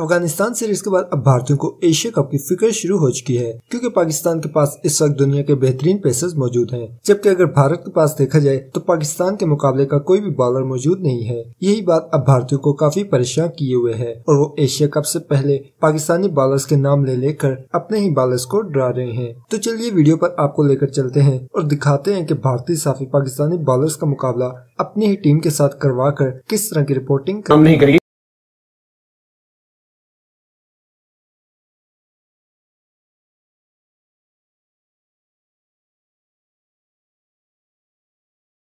Afghanistan series के बाद अब भारतीयों को एशिया कप की फिक्र शुरू हो चुकी है क्योंकि पाकिस्तान के पास इस वक्त दुनिया के बेहतरीन पेसर्स मौजूद हैं, जबकि अगर भारत के पास देखा जाए तो पाकिस्तान के मुकाबले का कोई भी बॉलर मौजूद नहीं है यही बात अब भारतीयों को काफी परेशान किए हुए है और वो एशिया कप ऐसी पहले पाकिस्तानी बॉलर के नाम ले लेकर अपने ही बॉलर को डरा रहे हैं तो चलिए वीडियो आरोप आपको लेकर चलते हैं और दिखाते हैं की भारतीय साफी पाकिस्तानी बॉलर का मुकाबला अपनी ही टीम के साथ करवा कर किस तरह की रिपोर्टिंग नहीं करेगी